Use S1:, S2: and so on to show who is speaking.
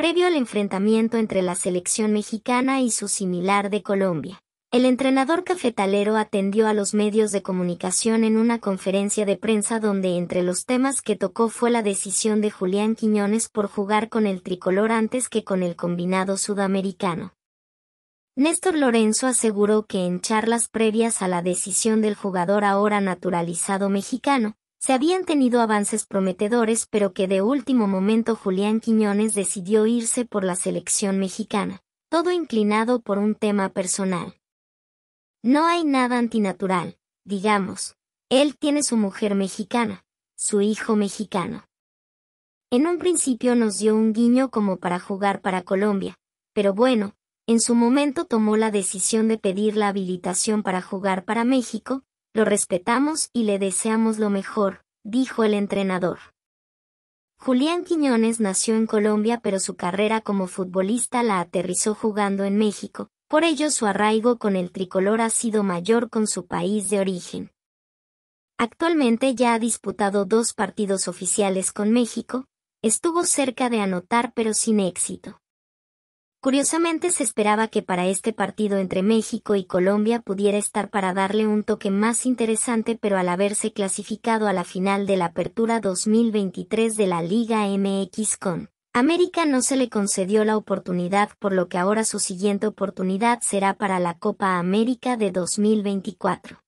S1: previo al enfrentamiento entre la selección mexicana y su similar de Colombia. El entrenador cafetalero atendió a los medios de comunicación en una conferencia de prensa donde entre los temas que tocó fue la decisión de Julián Quiñones por jugar con el tricolor antes que con el combinado sudamericano. Néstor Lorenzo aseguró que en charlas previas a la decisión del jugador ahora naturalizado mexicano, se habían tenido avances prometedores pero que de último momento Julián Quiñones decidió irse por la selección mexicana, todo inclinado por un tema personal. No hay nada antinatural, digamos. Él tiene su mujer mexicana, su hijo mexicano. En un principio nos dio un guiño como para jugar para Colombia, pero bueno, en su momento tomó la decisión de pedir la habilitación para jugar para México, lo respetamos y le deseamos lo mejor, dijo el entrenador. Julián Quiñones nació en Colombia pero su carrera como futbolista la aterrizó jugando en México, por ello su arraigo con el tricolor ha sido mayor con su país de origen. Actualmente ya ha disputado dos partidos oficiales con México, estuvo cerca de anotar pero sin éxito. Curiosamente se esperaba que para este partido entre México y Colombia pudiera estar para darle un toque más interesante pero al haberse clasificado a la final de la Apertura 2023 de la Liga MX con América no se le concedió la oportunidad por lo que ahora su siguiente oportunidad será para la Copa América de 2024.